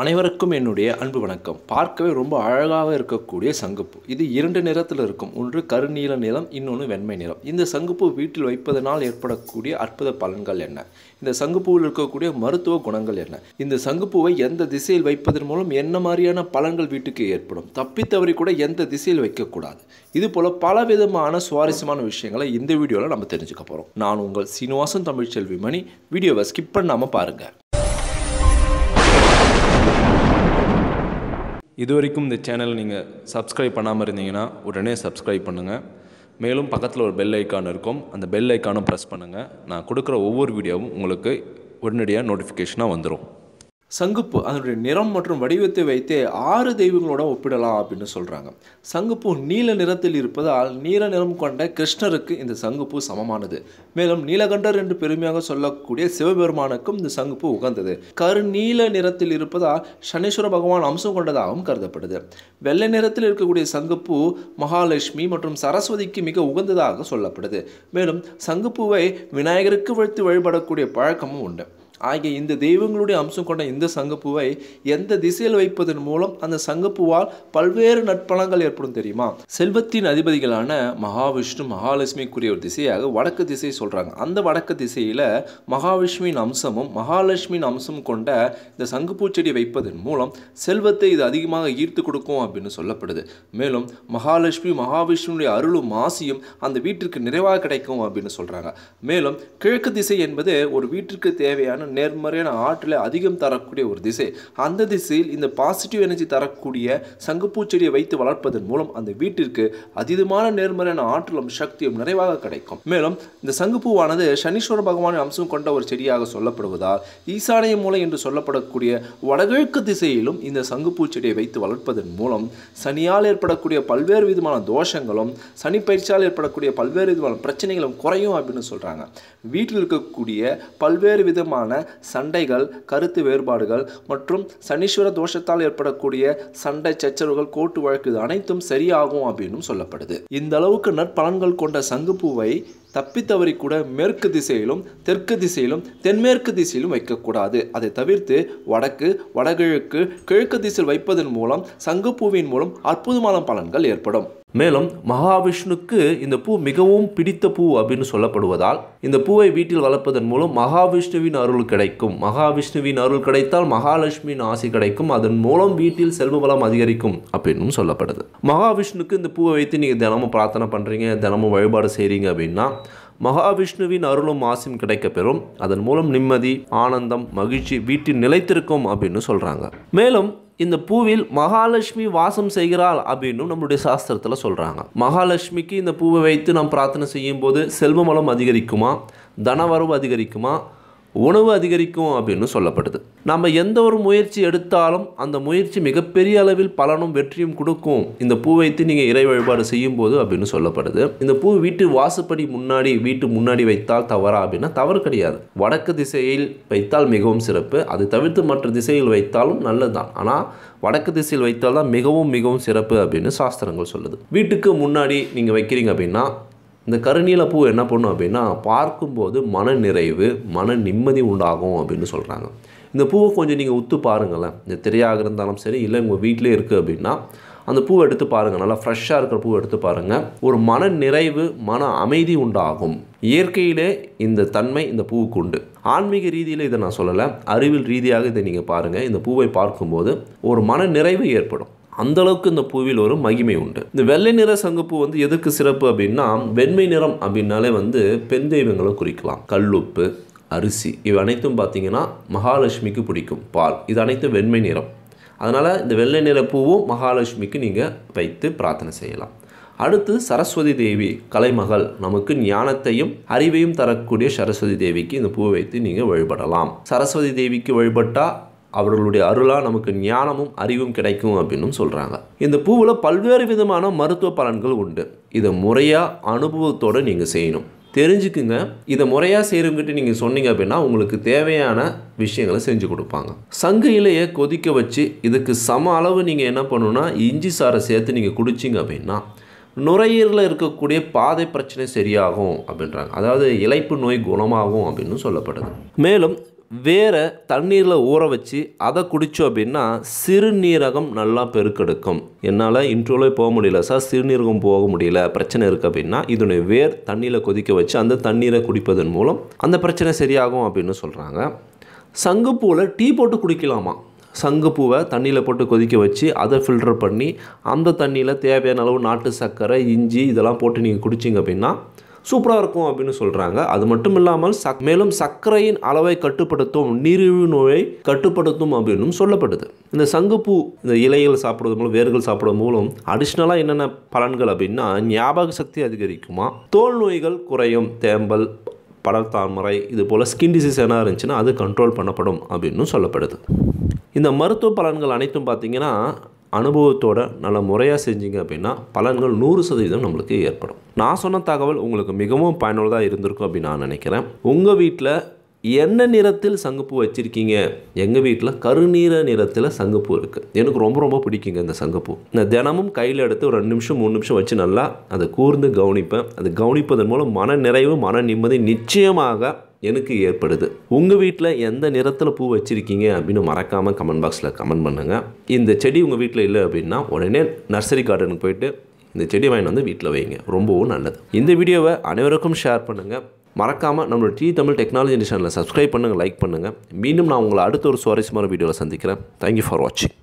அனைவருக்கும் என்னுடைய அன்பு வணக்கம் பார்க்கவே ரொம்ப அழகாக இருக்கக்கூடிய சங்குப்பு இது இரண்டு நிறத்தில் இருக்கும் ஒன்று கருநீல நிறம் இன்னொன்று வெண்மை நிறம் இந்த சங்குப்பு வீட்டில் வைப்பதனால் ஏற்படக்கூடிய அற்புத பலன்கள் என்ன இந்த சங்குப்பூவில் இருக்கக்கூடிய மருத்துவ குணங்கள் என்ன இந்த சங்குப்பூவை எந்த திசையில் வைப்பதன் மூலம் என்ன மாதிரியான பலன்கள் வீட்டுக்கு ஏற்படும் தப்பித்தவரை கூட எந்த திசையில் வைக்கக்கூடாது இது போல் பல விதமான சுவாரஸ்யமான விஷயங்களை இந்த வீடியோவில் நம்ம தெரிஞ்சுக்க போகிறோம் நான் உங்கள் சீனிவாசன் தமிழ்ச்செல்வி மணி வீடியோவை ஸ்கிப் பண்ணாமல் பாருங்கள் இது வரைக்கும் இந்த சேனல் நீங்கள் சப்ஸ்கிரைப் பண்ணாமல் இருந்தீங்கன்னா உடனே சப்ஸ்கிரைப் பண்ணுங்கள் மேலும் பக்கத்தில் ஒரு பெல் ஐக்கான் இருக்கும் அந்த பெல் ஐக்கானும் ப்ரெஸ் பண்ணுங்கள் நான் கொடுக்குற ஒவ்வொரு வீடியோவும் உங்களுக்கு உடனடியாக நோட்டிஃபிகேஷனாக வந்துடும் சங்குப்பு அதனுடைய நிறம் மற்றும் வடிவத்தை வைத்தே ஆறு தெய்வங்களோட ஒப்பிடலாம் அப்படின்னு சொல்கிறாங்க சங்குப்பு நீல நிறத்தில் இருப்பதால் நீல நிறம் கொண்ட கிருஷ்ணருக்கு இந்த சங்குப்பு சமமானது மேலும் நீலகண்டர் என்று பெருமையாக சொல்லக்கூடிய சிவபெருமானுக்கும் இந்த சங்குப்பு உகந்தது நீல நிறத்தில் இருப்பதால் சனீஸ்வர பகவான் அம்சம் கொண்டதாகவும் கருதப்படுது வெள்ளை நிறத்தில் இருக்கக்கூடிய சங்குப்பு மகாலட்சுமி மற்றும் சரஸ்வதிக்கு மிக உகந்ததாக சொல்லப்படுது மேலும் சங்குப்பூவை விநாயகருக்கு வைத்து வழிபடக்கூடிய பழக்கமும் உண்டு ஆகிய இந்த தெய்வங்களுடைய அம்சம் கொண்ட இந்த சங்கப்பூவை எந்த திசையில் வைப்பதன் மூலம் அந்த சங்கப்பூவால் பல்வேறு நட்பலங்கள் ஏற்படும் தெரியுமா செல்வத்தின் அதிபதிகளான மகாவிஷ்ணு மகாலட்சுமிக்குரிய ஒரு திசையாக வடக்கு திசை சொல்கிறாங்க அந்த வடக்கு திசையில் மகாவிஷ்ணுவின் அம்சமும் மகாலட்சுமியின் அம்சமும் கொண்ட இந்த சங்கப்பூ செடி வைப்பதன் மூலம் செல்வத்தை இது அதிகமாக ஈர்த்து கொடுக்கும் அப்படின்னு சொல்லப்படுது மேலும் மகாலட்சுமி மகாவிஷ்ணுடைய அருளும் மாசியும் அந்த வீட்டிற்கு நிறைவாக கிடைக்கும் அப்படின்னு சொல்கிறாங்க மேலும் கிழக்கு திசை என்பது ஒரு வீட்டிற்கு தேவையான பார்த்திங்கன்னா நேர்மறையான ஆற்றலை அதிகம் தரக்கூடிய ஒரு திசை அந்த திசையில் இந்த பாசிட்டிவ் எனர்ஜி தரக்கூடிய சங்குப்பூ செடியை வைத்து வளர்ப்பதன் மூலம் அந்த வீட்டிற்கு அதீதமான நேர்மறையான ஆற்றலும் சக்தியும் நிறைவாக கிடைக்கும் மேலும் இந்த சங்குப்பூவானது சனீஸ்வர பகவானின் அம்சம் கொண்ட ஒரு செடியாக சொல்லப்படுவதால் ஈசானிய மூலம் என்று சொல்லப்படக்கூடிய வடகிழக்கு திசையிலும் இந்த சங்குப்பூ செடியை வைத்து வளர்ப்பதன் மூலம் சனியால் ஏற்படக்கூடிய பல்வேறு விதமான தோஷங்களும் சனி பயிற்சியால் ஏற்படக்கூடிய பல்வேறு விதமான பிரச்சனைகளும் குறையும் அப்படின்னு சொல்கிறாங்க வீட்டில் இருக்கக்கூடிய பல்வேறு விதமான தொடர்பான சண்டைகள் கருத்து வேறுபாடுகள் மற்றும் சனீஸ்வர தோஷத்தால் ஏற்படக்கூடிய சண்டை சச்சரவுகள் கோட்டு வழக்கு அனைத்தும் சரியாகும் அப்படின்னு சொல்லப்படுது இந்த அளவுக்கு நற்பலன்கள் கொண்ட சங்குப்பூவை தப்பித்தவரை கூட மேற்கு திசையிலும் தெற்கு திசையிலும் தென்மேற்கு திசையிலும் வைக்கக்கூடாது அதை தவிர்த்து வடக்கு வடகிழக்கு கிழக்கு திசையில் வைப்பதன் மூலம் சங்குப்பூவின் மூலம் அற்புதமான பலன்கள் ஏற்படும் மேலும் மகாவிஷ்ணுக்கு இந்த பூ மிகவும் பிடித்த பூ அப்படின்னு சொல்லப்படுவதால் இந்த பூவை வீட்டில் வளர்ப்பதன் மூலம் மகாவிஷ்ணுவின் அருள் கிடைக்கும் மகாவிஷ்ணுவின் அருள் கிடைத்தால் மகாலட்சுமியின் ஆசை கிடைக்கும் அதன் மூலம் வீட்டில் செல்வ வளம் அதிகரிக்கும் அப்படின்னு சொல்லப்படுது மகாவிஷ்ணுக்கு இந்த பூவை வைத்து நீங்கள் தினமும் பிரார்த்தனை பண்ணுறீங்க தினமும் வழிபாடு செய்கிறீங்க அப்படின்னா மகாவிஷ்ணுவின் அருளும் ஆசையும் பெறும் அதன் மூலம் நிம்மதி ஆனந்தம் மகிழ்ச்சி வீட்டில் நிலைத்திருக்கும் அப்படின்னு சொல்கிறாங்க மேலும் இந்த பூவில் மகாலட்சுமி வாசம் செய்கிறாள் அப்படின்னு நம்மளுடைய சாஸ்திரத்தில் சொல்கிறாங்க மகாலட்சுமிக்கு இந்த பூவை வைத்து நாம் பிரார்த்தனை செய்யும் போது செல்வமலம் அதிகரிக்குமா தனவரவு அதிகரிக்குமா உணவு அதிகரிக்கும் அப்படின்னு சொல்லப்படுது நம்ம எந்த ஒரு முயற்சி எடுத்தாலும் அந்த முயற்சி மிகப்பெரிய அளவில் பலனும் வெற்றியும் கொடுக்கும் இந்த பூ வைத்து நீங்கள் இறை வழிபாடு செய்யும் போது அப்படின்னு சொல்லப்படுது இந்த பூ வீட்டு வாசுப்படி முன்னாடி வீட்டு முன்னாடி வைத்தால் தவறா அப்படின்னா தவறு கிடையாது வடக்கு திசையில் வைத்தால் மிகவும் சிறப்பு அது தவிர்த்து மற்ற திசையில் வைத்தாலும் நல்லதுதான் ஆனால் வடக்கு திசையில் வைத்தால் தான் மிகவும் மிகவும் சிறப்பு அப்படின்னு சாஸ்திரங்கள் சொல்லுது வீட்டுக்கு முன்னாடி நீங்கள் வைக்கிறீங்க அப்படின்னா இந்த கருநீல பூ என்ன பண்ணும் அப்படின்னா பார்க்கும்போது மன நிறைவு மன நிம்மதி உண்டாகும் அப்படின்னு சொல்கிறாங்க இந்த பூவை கொஞ்சம் நீங்கள் உத்து பாருங்களேன் இந்த திரையாக இருந்தாலும் சரி இல்லை உங்கள் வீட்டிலே இருக்குது அப்படின்னா அந்த பூவை எடுத்து பாருங்கள் நல்லா ஃப்ரெஷ்ஷாக இருக்கிற பூவை எடுத்து பாருங்கள் ஒரு மன நிறைவு மன அமைதி உண்டாகும் இயற்கையிலே இந்த தன்மை இந்த பூவுக்கு உண்டு ஆன்மீக ரீதியில் இதை நான் சொல்லலை அறிவியல் ரீதியாக இதை நீங்கள் பாருங்கள் இந்த பூவை பார்க்கும்போது ஒரு மன நிறைவு ஏற்படும் அந்த அளவுக்கு இந்த பூவில் ஒரு மகிமை உண்டு இந்த வெள்ளை நிற சங்கப்பூ வந்து எதுக்கு சிறப்பு அப்படின்னா வெண்மை நிறம் அப்படின்னாலே வந்து பெண் தெய்வங்களை குறிக்கலாம் கல்லுப்பு அரிசி இவை அனைத்தும் பார்த்தீங்கன்னா மகாலட்சுமிக்கு பிடிக்கும் பால் இது அனைத்தும் வெண்மை நிறம் அதனால் இந்த வெள்ளை நிற பூவும் மகாலட்சுமிக்கு நீங்கள் வைத்து பிரார்த்தனை செய்யலாம் அடுத்து சரஸ்வதி தேவி கலைமகள் நமக்கு ஞானத்தையும் அறிவையும் தரக்கூடிய சரஸ்வதி தேவிக்கு இந்த பூவை வைத்து நீங்கள் வழிபடலாம் சரஸ்வதி தேவிக்கு வழிபட்டால் அவர்களுடைய அருளாக நமக்கு ஞானமும் அறிவும் கிடைக்கும் அப்படின்னு சொல்கிறாங்க இந்த பூவில் பல்வேறு விதமான மருத்துவ பலன்கள் உண்டு இதை முறையாக அனுபவத்தோடு நீங்கள் செய்யணும் தெரிஞ்சுக்குங்க இதை முறையாக செய்கிறவங்ககிட்ட நீங்கள் சொன்னீங்க அப்படின்னா உங்களுக்கு தேவையான விஷயங்களை செஞ்சு கொடுப்பாங்க சங்கு இலையை கொதிக்க வச்சு இதுக்கு சம அளவு நீங்கள் என்ன பண்ணணுன்னா இஞ்சி சாரை சேர்த்து நீங்கள் குடிச்சிங்க அப்படின்னா நுரையீரலில் இருக்கக்கூடிய பாதை பிரச்சனை சரியாகும் அப்படின்றாங்க அதாவது இழைப்பு நோய் குணமாகும் அப்படின்னு சொல்லப்படுது மேலும் வேரை தண்ணீரில் ஊற வச்சு அதை குடித்தோம் அப்படின்னா சிறுநீரகம் நல்லா பெருக்கெடுக்கும் என்னால் இன்ட்ரோலே போக முடியல சார் சிறுநீரகம் போக முடியல பிரச்சனை இருக்குது அப்படின்னா இதனுடைய வேர் தண்ணியில் கொதிக்க வச்சு அந்த தண்ணீரை குடிப்பதன் மூலம் அந்த பிரச்சனை சரியாகும் அப்படின்னு சொல்கிறாங்க சங்குப்பூவில் டீ போட்டு குடிக்கலாமா சங்குப்பூவை தண்ணியில் போட்டு கொதிக்க வச்சு அதை ஃபில்டர் பண்ணி அந்த தண்ணியில் தேவையான அளவு நாட்டு சர்க்கரை இஞ்சி இதெல்லாம் போட்டு நீங்கள் குடிச்சிங்க அப்படின்னா சூப்பராக இருக்கும் அப்படின்னு சொல்கிறாங்க அது மட்டும் இல்லாமல் சக் மேலும் சர்க்கரையின் அளவை கட்டுப்படுத்தும் நீரிழிவு நோயை கட்டுப்படுத்தும் அப்படின்னு சொல்லப்படுது இந்த சங்குப்பூ இந்த இலைகள் சாப்பிடுவது மூலம் வேர்கள் சாப்பிடும் மூலம் அடிஷ்னலாக என்னென்ன பலன்கள் அப்படின்னா ஞாபக சக்தி அதிகரிக்குமா தோல் நோய்கள் குறையும் தேம்பல் படத்தாமரை இது போல் ஸ்கின் டிசீஸ் என்ன இருந்துச்சுன்னா அது கண்ட்ரோல் பண்ணப்படும் அப்படின்னு சொல்லப்படுது இந்த மருத்துவ பலன்கள் அனைத்தும் பார்த்திங்கன்னா அனுபவத்தோடு நல்ல முறையாக செஞ்சீங்க அப்படின்னா பலன்கள் நூறு சதவீதம் நம்மளுக்கு ஏற்படும் நான் சொன்ன தகவல் உங்களுக்கு மிகவும் பயனுள்ளதாக இருந்திருக்கும் அப்படின்னு நான் நினைக்கிறேன் உங்கள் வீட்டில் என்ன நிறத்தில் சங்குப்பூ வச்சுருக்கீங்க எங்கள் வீட்டில் கருநீர நிறத்தில் சங்குப்பூ இருக்குது எனக்கு ரொம்ப ரொம்ப பிடிக்குங்க இந்த சங்குப்பூ நான் தினமும் கையில் எடுத்து ஒரு ரெண்டு நிமிஷம் மூணு நிமிஷம் வச்சு நல்லா அதை கூர்ந்து கவனிப்பேன் அது கவனிப்பதன் மூலம் மன நிறைவு மன நிம்மதி நிச்சயமாக எனக்கு ஏற்படுது உங்கள் வீட்டில் எந்த நிறத்தில் பூ வச்சுருக்கீங்க அப்படின்னு மறக்காமல் கமெண்ட் பாக்ஸில் கமெண்ட் பண்ணுங்கள் இந்த செடி உங்கள் வீட்டில் இல்லை அப்படின்னா உடனே நர்சரி கார்டனுக்கு போயிட்டு இந்த செடி வாங்கி வந்து வீட்டில் வைங்க ரொம்பவும் நல்லது இந்த வீடியோவை அனைவருக்கும் ஷேர் பண்ணுங்கள் மறக்காமல் நம்மளோட டி தமிழ் டெக்னாலஜி சேனலில் சப்ஸ்கிரைப் பண்ணுங்கள் லைக் பண்ணுங்கள் மீண்டும் நான் உங்களை அடுத்த ஒரு சுவாரஸ்யமான வீடியோவில் சந்திக்கிறேன் தேங்க்யூ ஃபார் வாட்சிங்